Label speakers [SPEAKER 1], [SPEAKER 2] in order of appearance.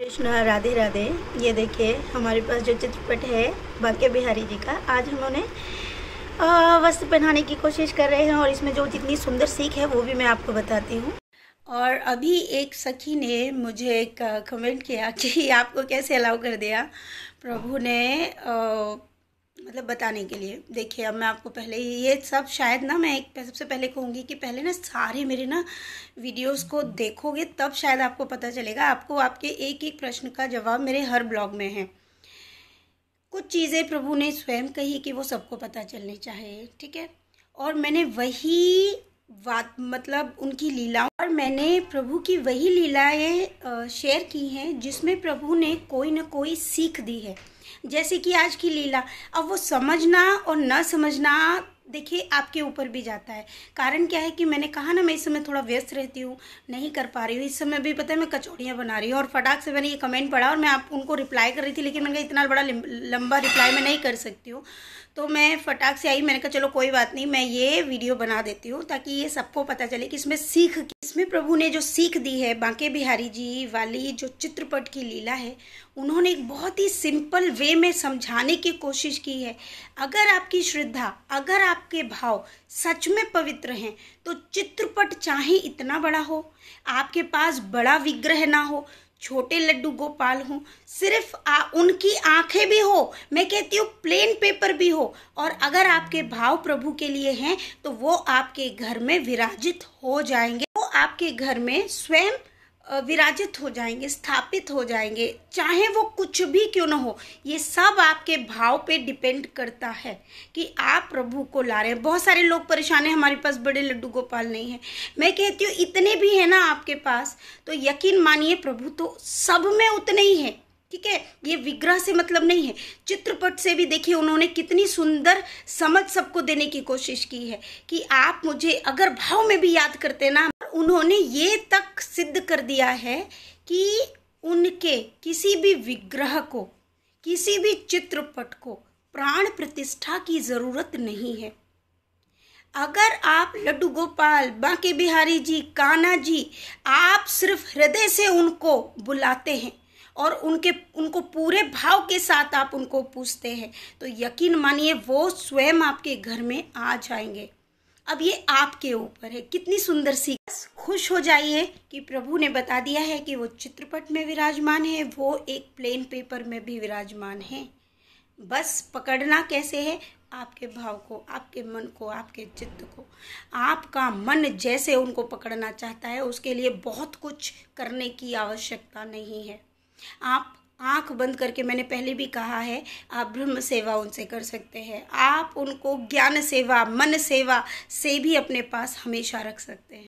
[SPEAKER 1] कृष्णा राधे राधे ये देखिए हमारे पास जो चित्रपट है बाक्य बिहारी जी का आज हम उन्हें वस्त्र पहनाने की कोशिश कर रहे हैं और इसमें जो जितनी सुंदर सीख है वो भी मैं आपको बताती हूँ और अभी एक सखी ने मुझे एक कमेंट किया कि आपको कैसे अलाउ कर दिया प्रभु ने आ, मतलब बताने के लिए देखिए अब मैं आपको पहले ये सब शायद ना मैं एक सबसे पहले कहूँगी कि पहले ना सारे मेरे ना वीडियोस को देखोगे तब शायद आपको पता चलेगा आपको आपके एक एक प्रश्न का जवाब मेरे हर ब्लॉग में है कुछ चीज़ें प्रभु ने स्वयं कही कि वो सबको पता चलनी चाहिए ठीक है और मैंने वही बात मतलब उनकी लीलाओं और मैंने प्रभु की वही लीलाएँ शेयर की हैं जिसमें प्रभु ने कोई ना कोई सीख दी है जैसे कि आज की लीला अब वो समझना और न समझना देखिए आपके ऊपर भी जाता है कारण क्या है कि मैंने कहा ना मैं इस समय थोड़ा व्यस्त रहती हूँ नहीं कर पा रही हूँ इस समय भी पता है मैं कचौड़ियाँ बना रही हूँ और फटाक से मैंने ये कमेंट पढ़ा और मैं आप उनको रिप्लाई कर रही थी लेकिन मैंने कहा इतना बड़ा लंबा रिप्लाई मैं नहीं कर सकती हूँ तो मैं फटाक से आई मैंने कहा चलो कोई बात नहीं मैं ये वीडियो बना देती हूँ ताकि ये सबको पता चले कि इसमें सीख इसमें प्रभु ने जो सीख दी है बांके बिहारी जी वाली जो चित्रपट की लीला है उन्होंने एक बहुत ही सिंपल वे में समझाने की कोशिश की है अगर आपकी श्रद्धा अगर आपके भाव सच में पवित्र हैं तो चित्रपट चाहे इतना बड़ा हो आपके पास बड़ा विग्रह ना हो छोटे लड्डू गोपाल हो सिर्फ आ, उनकी आंखें भी हो मैं कहती हूँ प्लेन पेपर भी हो और अगर आपके भाव प्रभु के लिए हैं तो वो आपके घर में विराजित हो जाएंगे आपके घर में स्वयं विराजित हो जाएंगे स्थापित हो जाएंगे चाहे वो कुछ भी क्यों ना हो ये सब आपके भाव पे डिपेंड करता है कि आप प्रभु को ला रहे हैं बहुत सारे लोग परेशान हैं हमारे पास बड़े लड्डू गोपाल नहीं है मैं कहती हूँ इतने भी है ना आपके पास तो यकीन मानिए प्रभु तो सब में उतने ही है ठीक है ये विग्रह से मतलब नहीं है चित्रपट से भी देखिए उन्होंने कितनी सुंदर समझ सबको देने की कोशिश की है कि आप मुझे अगर भाव में भी याद करते ना उन्होंने ये तक सिद्ध कर दिया है कि उनके किसी भी विग्रह को किसी भी चित्रपट को प्राण प्रतिष्ठा की ज़रूरत नहीं है अगर आप लड्डू गोपाल बांके बिहारी जी काना जी आप सिर्फ हृदय से उनको बुलाते हैं और उनके उनको पूरे भाव के साथ आप उनको पूछते हैं तो यकीन मानिए वो स्वयं आपके घर में आ जाएंगे अब ये आपके ऊपर है कितनी सुंदर सी खुश हो जाइए कि प्रभु ने बता दिया है कि वो चित्रपट में विराजमान है वो एक प्लेन पेपर में भी विराजमान है बस पकड़ना कैसे है आपके भाव को आपके मन को आपके चित्त को आपका मन जैसे उनको पकड़ना चाहता है उसके लिए बहुत कुछ करने की आवश्यकता नहीं है आप आंख बंद करके मैंने पहले भी कहा है आप ब्रह्म सेवा उनसे कर सकते हैं आप उनको ज्ञान सेवा मन सेवा से भी अपने पास हमेशा रख सकते हैं